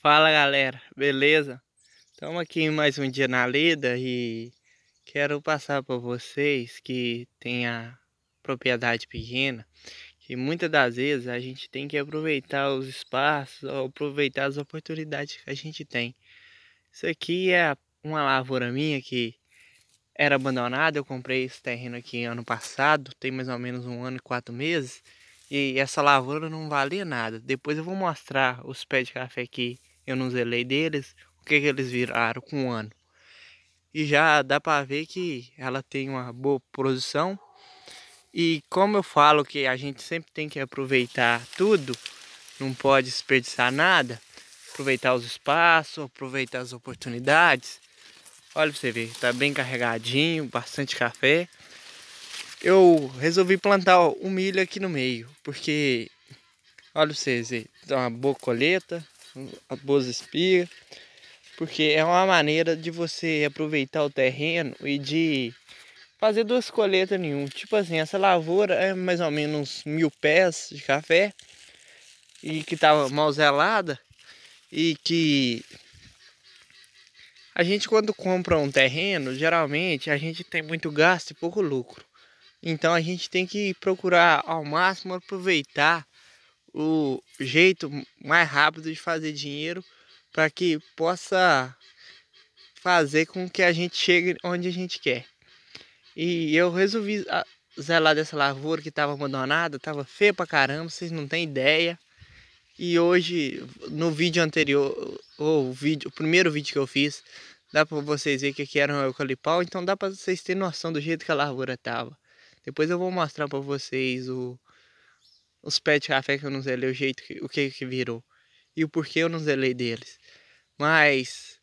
Fala galera, beleza? Estamos aqui mais um dia na lida e quero passar para vocês que tem a propriedade pequena que muitas das vezes a gente tem que aproveitar os espaços, aproveitar as oportunidades que a gente tem. Isso aqui é uma lavoura minha que era abandonada, eu comprei esse terreno aqui ano passado, tem mais ou menos um ano e quatro meses e essa lavoura não valia nada. Depois eu vou mostrar os pés de café aqui eu não zelei deles, o que, que eles viraram com um ano. E já dá para ver que ela tem uma boa produção. E como eu falo que a gente sempre tem que aproveitar tudo, não pode desperdiçar nada, aproveitar os espaços, aproveitar as oportunidades. Olha pra você ver, tá bem carregadinho, bastante café. Eu resolvi plantar um milho aqui no meio, porque olha pra vocês, dá tá uma boa colheita, a boas espigas, porque é uma maneira de você aproveitar o terreno e de fazer duas colheitas nenhum. Tipo assim, essa lavoura é mais ou menos mil pés de café e que estava tá mal zelada e que a gente quando compra um terreno, geralmente a gente tem muito gasto e pouco lucro. Então a gente tem que procurar ao máximo aproveitar o jeito mais rápido de fazer dinheiro para que possa fazer com que a gente chegue onde a gente quer. E eu resolvi ah, zelar dessa lavoura que estava abandonada, estava feia pra caramba, vocês não têm ideia. E hoje, no vídeo anterior, ou o, vídeo, o primeiro vídeo que eu fiz, dá para vocês ver que aqui era um eucalipau, então dá para vocês terem noção do jeito que a lavoura tava. Depois eu vou mostrar para vocês o, os pés de café que eu não zelei, o jeito que, o que que virou e o porquê eu não zelei deles. Mas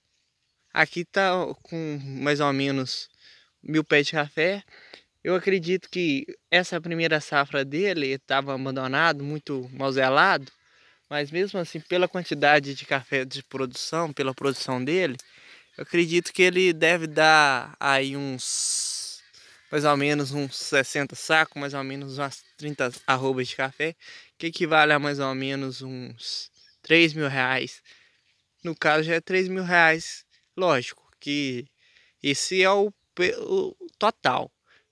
aqui tá com mais ou menos mil pés de café. Eu acredito que essa primeira safra dele estava abandonado, muito mal zelado, mas mesmo assim, pela quantidade de café de produção, pela produção dele, eu acredito que ele deve dar aí uns mais ou menos uns 60 sacos, mais ou menos umas 30 arrobas de café, que equivale a mais ou menos uns 3 mil reais. No caso já é 3 mil reais, lógico, que esse é o, o total.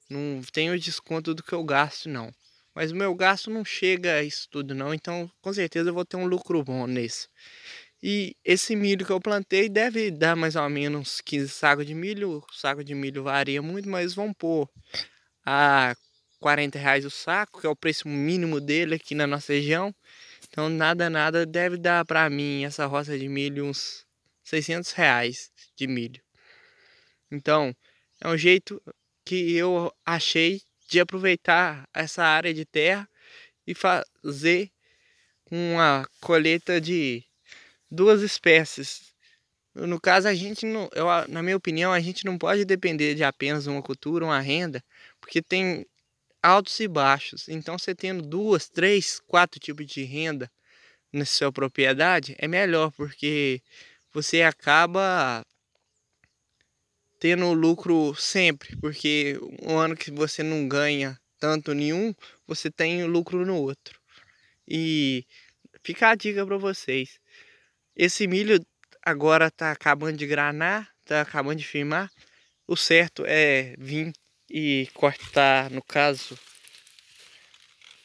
Não tem o desconto do que eu gasto, não. Mas o meu gasto não chega a isso tudo, não. Então, com certeza, eu vou ter um lucro bom nisso. E esse milho que eu plantei deve dar mais ou menos 15 sacos de milho. O saco de milho varia muito, mas vão pôr a 40 reais o saco, que é o preço mínimo dele aqui na nossa região. Então, nada, nada, deve dar para mim essa roça de milho uns 600 reais de milho. Então, é um jeito que eu achei de aproveitar essa área de terra e fazer uma colheita de duas espécies. No caso, a gente não, eu, na minha opinião, a gente não pode depender de apenas uma cultura, uma renda, porque tem altos e baixos. Então, você tendo duas, três, quatro tipos de renda na sua propriedade é melhor, porque você acaba tendo lucro sempre, porque um ano que você não ganha tanto nenhum, você tem lucro no outro. E fica a dica para vocês esse milho agora está acabando de granar, está acabando de firmar. O certo é vir e cortar, no caso,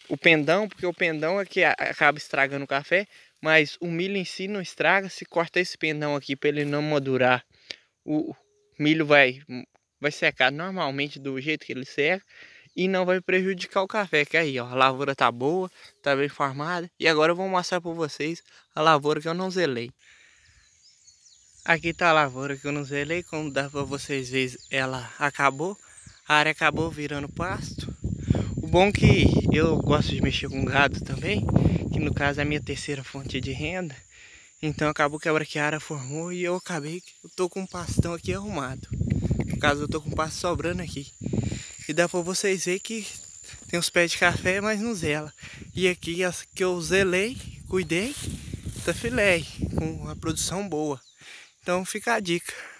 o pendão, porque o pendão é que acaba estragando o café, mas o milho em si não estraga. Se cortar esse pendão aqui para ele não madurar, o milho vai, vai secar normalmente do jeito que ele seca e não vai prejudicar o café, que aí ó, a lavoura tá boa, tá bem formada. E agora eu vou mostrar para vocês a lavoura que eu não zelei. Aqui tá a lavoura que eu não zelei, como dá para vocês verem, ela acabou. A área acabou virando pasto. O bom é que eu gosto de mexer com gado também, que no caso é a minha terceira fonte de renda. Então acabou que a braquiara formou e eu acabei eu tô com um pastão aqui arrumado. No caso eu tô com um pasto sobrando aqui. E dá pra vocês verem que tem os pés de café, mas não zela. E aqui as que eu zelei, cuidei, tá filé, com uma produção boa. Então fica a dica.